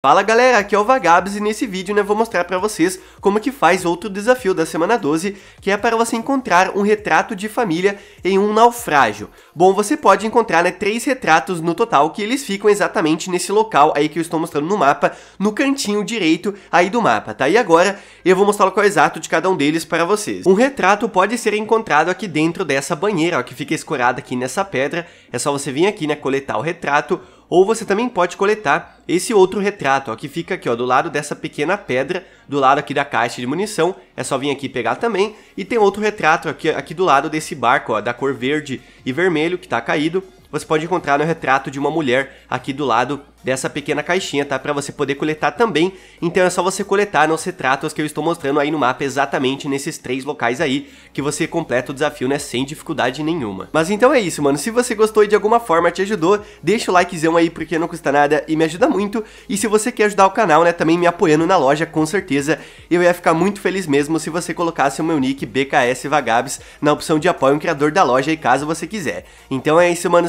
Fala galera, aqui é o Vagabs e nesse vídeo né, vou mostrar para vocês como que faz outro desafio da semana 12, que é para você encontrar um retrato de família em um naufrágio. Bom, você pode encontrar né, três retratos no total, que eles ficam exatamente nesse local aí que eu estou mostrando no mapa, no cantinho direito aí do mapa, tá? E agora eu vou mostrar o qual é exato de cada um deles para vocês. Um retrato pode ser encontrado aqui dentro dessa banheira, ó, que fica escorada aqui nessa pedra, é só você vir aqui, né, coletar o retrato, ou você também pode coletar esse outro retrato, ó, que fica aqui ó, do lado dessa pequena pedra, do lado aqui da caixa de munição. É só vir aqui pegar também. E tem outro retrato aqui, aqui do lado desse barco, ó, da cor verde e vermelho, que está caído você pode encontrar o retrato de uma mulher aqui do lado dessa pequena caixinha, tá? Para você poder coletar também. Então é só você coletar nos retratos que eu estou mostrando aí no mapa, exatamente nesses três locais aí, que você completa o desafio, né? Sem dificuldade nenhuma. Mas então é isso, mano. Se você gostou e de alguma forma te ajudou, deixa o likezão aí, porque não custa nada e me ajuda muito. E se você quer ajudar o canal, né? Também me apoiando na loja, com certeza. Eu ia ficar muito feliz mesmo se você colocasse o meu nick BKS Vagabes na opção de apoio um criador da loja aí, caso você quiser. Então é isso, mano